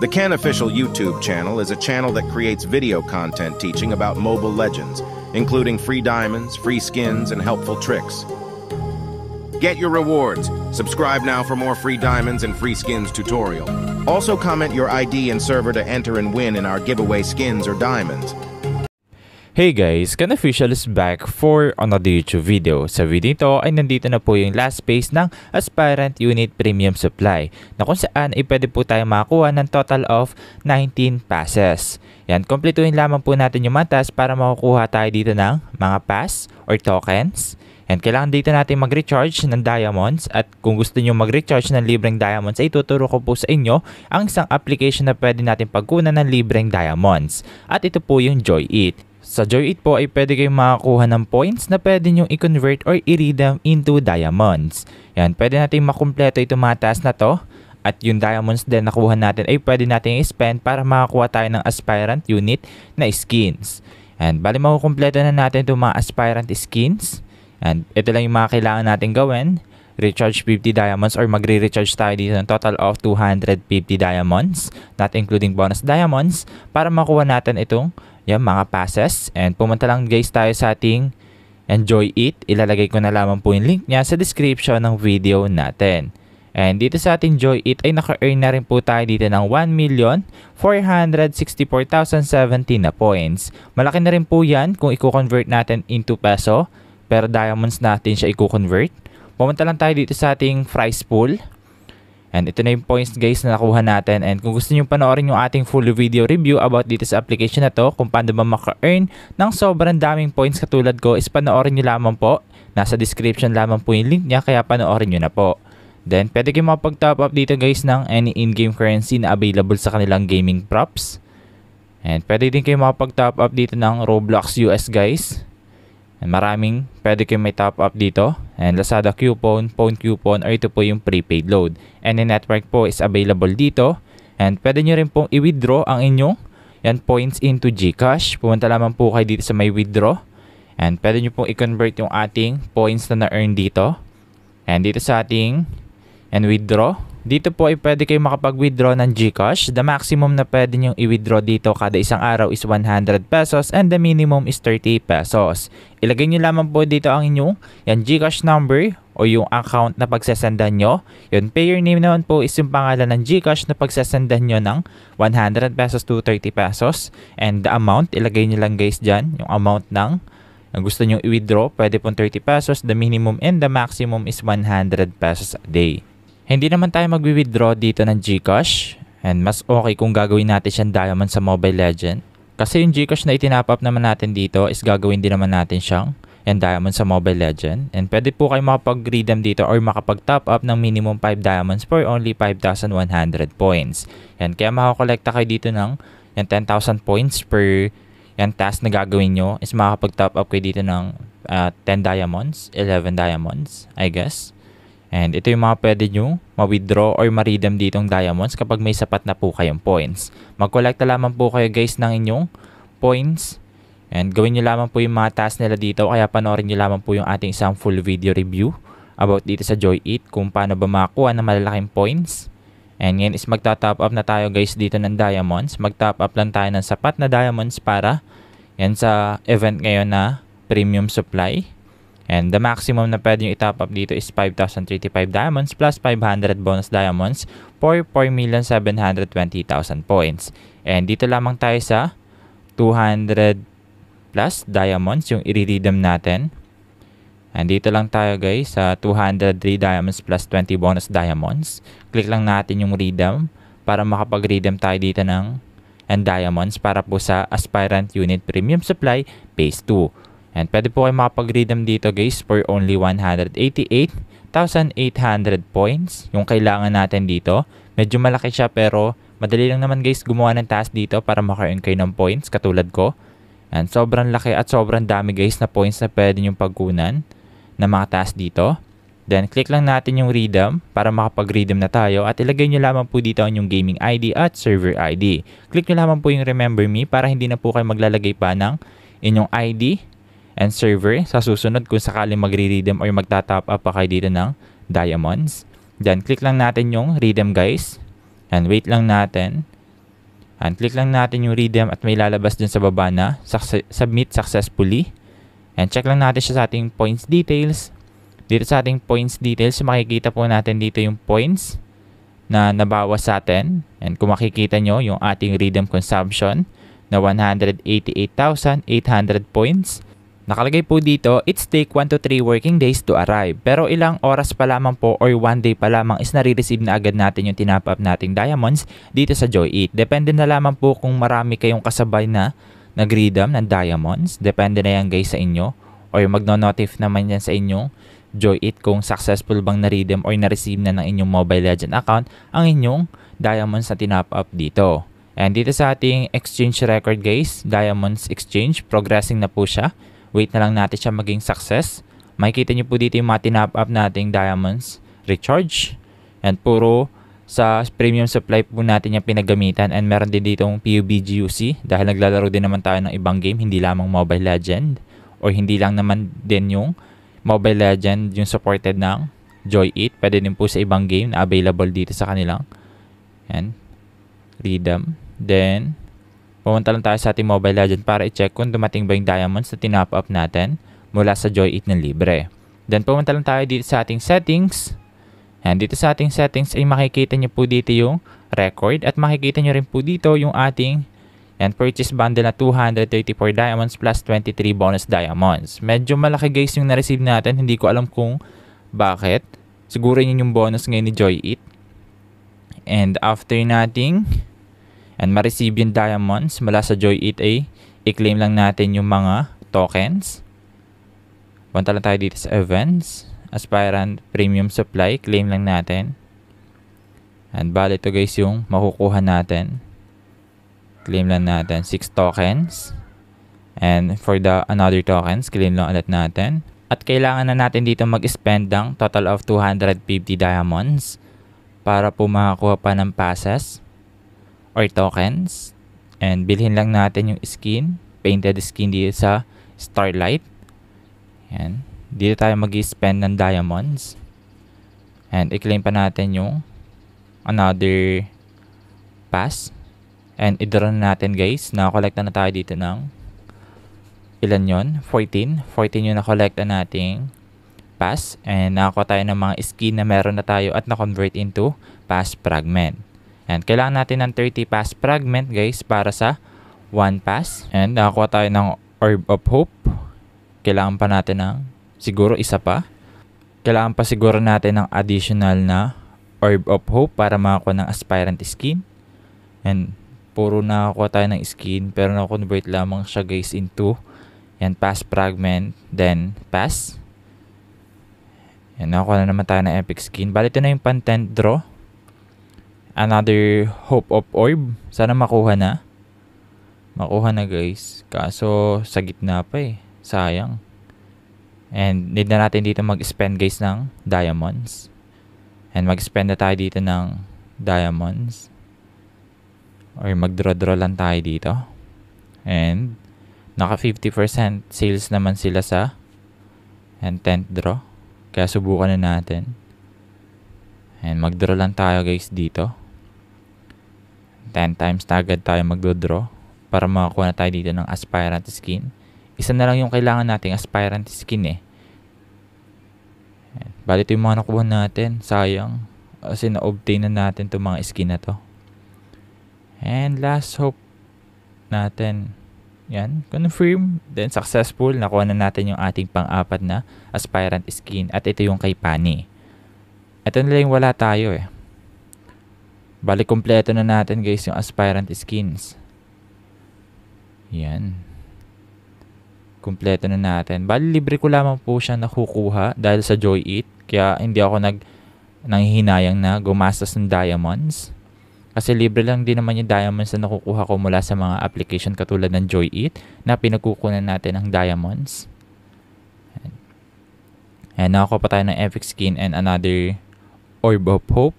The Ken Official YouTube channel is a channel that creates video content teaching about mobile legends, including free diamonds, free skins, and helpful tricks. Get your rewards. Subscribe now for more free diamonds and free skins tutorial. Also comment your ID and server to enter and win in our giveaway skins or diamonds. Hey guys, Official is back for another YouTube video. Sa video nito ay nandito na po yung last phase ng Aspirant Unit Premium Supply na kung saan ay pwede po tayo makakuha ng total of 19 passes. Yan, kompletuhin lamang po natin yung matas para makukuha tayo dito ng mga pass or tokens. And kailangan dito natin mag-recharge ng diamonds at kung gusto niyo mag-recharge ng libreng diamonds ay tuturo ko po sa inyo ang isang application na pwede natin pagkunan ng libreng diamonds. At ito po yung Joy Eat. Sa Joy 8 po ay pwede kayong makakuha ng points na pwede nyo i-convert or i-redeem into diamonds. Yan, pwede natin makumpleto itong mga task na to. At yung diamonds din nakuha natin ay pwede natin i-spend para makakuha tayo ng aspirant unit na skins. And bali makukumpleto na natin itong mga aspirant skins. And ito lang yung mga kailangan natin gawin. Recharge 50 diamonds or magre-recharge tayo dito ng total of 250 diamonds. Not including bonus diamonds para makuha natin itong yan mga passes. And pumunta lang guys tayo sa ating Enjoy It. Ilalagay ko na lamang po yung link niya sa description ng video natin. And dito sa ating Joy It ay naka-earn na rin po tayo dito ng 1,464,070 na points. Malaki na rin po yan kung i-convert natin into peso. Pero diamonds natin siya i-convert. Pumunta lang tayo dito sa ating price pool. And ito na yung points guys na nakuha natin. And kung gusto nyo panoorin yung ating full video review about dito sa application na to, kung paano ba maka-earn ng sobrang daming points katulad ko is panoorin nyo lamang po. Nasa description lamang po yung link niya kaya panoorin nyo na po. Then, pwede kayo makapag-top up dito guys ng any in-game currency na available sa kanilang gaming props. And pwede din kayo makapag-top up dito ng Roblox US guys. And maraming pwede kayong may top up dito. And Lazada coupon, phone coupon, or ito po yung prepaid load. And the network po is available dito. And pwede nyo rin pong i-withdraw ang inyong yan, points into GCash. Pumunta lamang po kayo dito sa may withdraw. And pwede nyo pong i-convert yung ating points na na-earn dito. And dito sa ating and withdraw. Dito po ay pwede kayong makapag-withdraw ng GCash. The maximum na pwede niyong i-withdraw dito kada isang araw is 100 pesos and the minimum is 30 pesos. Ilagay niyo lamang po dito ang inyong yan GCash number o yung account na pagsasandan nyo. Yun, payer name naman po is yung pangalan ng GCash na pagsasandan nyo ng 100 pesos to 30 pesos. And the amount, ilagay nyo lang guys dyan, yung amount ng ang gusto nyo i-withdraw, pwede pong 30 pesos. The minimum and the maximum is 100 pesos a day. Hindi naman tayo magwi-withdraw dito ng Gcash and mas okay kung gagawin natin siyang diamond sa Mobile Legend. Kasi yung Gcash na itinap up naman natin dito is gagawin din naman natin siyang and diamonds sa Mobile Legend. And pwede po kayo makapag-redeem dito or makapag-top up ng minimum 5 diamonds for only 5,100 points. Yan, kaya makakolekta kayo dito ng yan, 10,000 points per yan, task na gagawin nyo is makapag top up kayo dito ng uh, ah, 10 diamonds, 11 diamonds, I guess. And ito yung mga pwede nyo ma-withdraw or ma-redeem ditong diamonds kapag may sapat na po kayong points. Mag-collect lamang po kayo guys ng inyong points. And gawin nyo lamang po yung mga tasks nila dito kaya panoorin nyo lamang po yung ating isang full video review about dito sa Joy Eat kung paano ba makakuha ng malalaking points. And ngayon is magta-top up na tayo guys dito ng diamonds. Mag-top up lang tayo ng sapat na diamonds para yan sa event ngayon na premium supply. And the maximum na pwede i-top up dito is 5,035 diamonds plus 500 bonus diamonds for 4,720,000 points. And dito lamang tayo sa 200 plus diamonds yung i-redeem natin. And dito lang tayo guys sa 203 diamonds plus 20 bonus diamonds. Click lang natin yung redeem para makapag-redeem tayo dito ng and diamonds para po sa aspirant unit premium supply phase 2. And pwede po kayo makapag-redeem dito guys for only 188,800 points yung kailangan natin dito. Medyo malaki siya pero madali lang naman guys gumawa ng task dito para maka-earn kayo ng points katulad ko. And sobrang laki at sobrang dami guys na points na pwede nyong pagkunan na mga task dito. Then, click lang natin yung redeem para makapag-redeem na tayo at ilagay nyo lamang po dito ang yung gaming ID at server ID. Click nyo lamang po yung remember me para hindi na po kayo maglalagay pa ng inyong ID and server sa susunod kung sakaling magre-redeem or magta-top up pa kayo dito ng diamonds. Then, click lang natin yung redeem guys. And wait lang natin. And click lang natin yung redeem at may lalabas dun sa baba na success submit successfully. And check lang natin siya sa ating points details. Dito sa ating points details, makikita po natin dito yung points na nabawas sa atin. And kung makikita nyo, yung ating redeem consumption na 188,800 points. Nakalagay po dito, it's take 1 to 3 working days to arrive. Pero ilang oras pa lamang po or 1 day pa lamang is nare-receive na agad natin yung tinap up nating diamonds dito sa Joy 8. Depende na lamang po kung marami kayong kasabay na nag-redeem ng diamonds. Depende na yan guys sa inyo. Or magno notify naman yan sa inyong Joy 8 kung successful bang na-redeem or na-receive na ng inyong Mobile Legend account ang inyong diamonds na tinap up dito. And dito sa ating exchange record guys, diamonds exchange, progressing na po siya. Wait na lang natin siya maging success. Makikita niyo po dito yung mga tinap up nating diamonds recharge. And puro sa premium supply po natin yung pinagamitan. And meron din ditong PUBG UC dahil naglalaro din naman tayo ng ibang game, hindi lamang Mobile Legend. O hindi lang naman din yung Mobile Legend yung supported ng Joy 8. Pwede din po sa ibang game na available dito sa kanilang. Yan. Rhythm. Then, Pumunta lang tayo sa ating Mobile Legend para i-check kung dumating ba yung diamonds na tinap up natin mula sa Joy 8 na libre. Then pumunta lang tayo dito sa ating settings. And dito sa ating settings ay makikita nyo po dito yung record at makikita nyo rin po dito yung ating and purchase bundle na 234 diamonds plus 23 bonus diamonds. Medyo malaki guys yung na-receive natin. Hindi ko alam kung bakit. Siguro yun yung bonus ngayon ni Joy Eat. And after nating and ma-receive yung diamonds mula sa Joy 8A, i-claim lang natin yung mga tokens. Punta lang tayo dito sa events. Aspirant Premium Supply, claim lang natin. And bali ito guys yung makukuha natin. Claim lang natin 6 tokens. And for the another tokens, claim lang ulit natin. At kailangan na natin dito mag-spend ng total of 250 diamonds para po makakuha pa ng passes or tokens. And bilhin lang natin yung skin, painted skin dito sa Starlight. Yan. Dito tayo mag-spend ng diamonds. And i-claim pa natin yung another pass. And i-draw na natin guys. Nakakolekta na tayo dito ng ilan yon 14. 14 yung nakolekta nating pass. And nakakuha tayo ng mga skin na meron na tayo at na-convert into pass fragment. And kailangan natin ng 30 pass fragment guys para sa 1 pass. And nakakuha tayo ng Orb of Hope. Kailangan pa natin ng siguro isa pa. Kailangan pa siguro natin ng additional na Orb of Hope para makakuha ng aspirant skin. And puro nakakuha tayo ng skin pero na-convert lamang siya guys into yan pass fragment then pass. Yan, nakakuha na naman tayo ng epic skin. Bali, na yung content draw another Hope of Orb. Sana makuha na. Makuha na guys. Kaso sa gitna pa eh. Sayang. And need na natin dito mag-spend guys ng diamonds. And mag-spend na tayo dito ng diamonds. Or mag-draw-draw lang tayo dito. And naka 50% sales naman sila sa and 10th draw. Kaya subukan na natin. And mag-draw lang tayo guys dito. 10 times na agad tayo magdodraw para makakuha na tayo dito ng aspirant skin. Isa na lang yung kailangan natin, aspirant skin eh. Bali ito yung mga nakuha natin. Sayang. Kasi na-obtain na natin itong mga skin na to. And last hope natin. Yan, confirm. Then successful. Nakuha na natin yung ating pang-apat na aspirant skin. At ito yung kay Pani. Ito na lang yung wala tayo eh. Bali, kompleto na natin guys yung aspirant skins. Yan. Kompleto na natin. Bali libre ko lamang po siya nakukuha dahil sa Joy Eat. Kaya hindi ako nag nanghihinayang na gumastos ng diamonds. Kasi libre lang din naman yung diamonds na nakukuha ko mula sa mga application katulad ng Joy Eat na pinagkukunan natin ng diamonds. And nakakuha pa tayo ng epic skin and another orb of hope.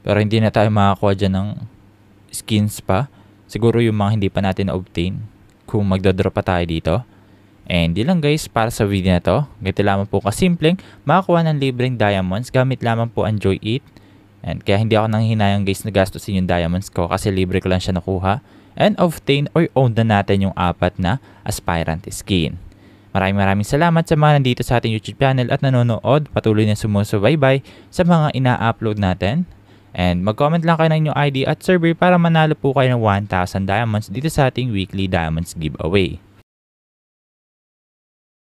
Pero hindi na tayo makakuha dyan ng skins pa. Siguro yung mga hindi pa natin na-obtain kung magdodrop pa tayo dito. And yun lang guys para sa video na to. Ganito lamang po kasimpleng makakuha ng libreng diamonds gamit lamang po ang Joy 8. And kaya hindi ako nanghinayang guys na gastusin yung diamonds ko kasi libre ko lang siya nakuha. And obtain or own na natin yung apat na aspirant skin. Maraming maraming salamat sa mga nandito sa ating YouTube channel at nanonood. Patuloy na sumusubaybay sa mga ina-upload natin. And mag-comment lang kayo ng inyong ID at survey para manalo po kayo ng 1,000 diamonds dito sa ating weekly diamonds giveaway.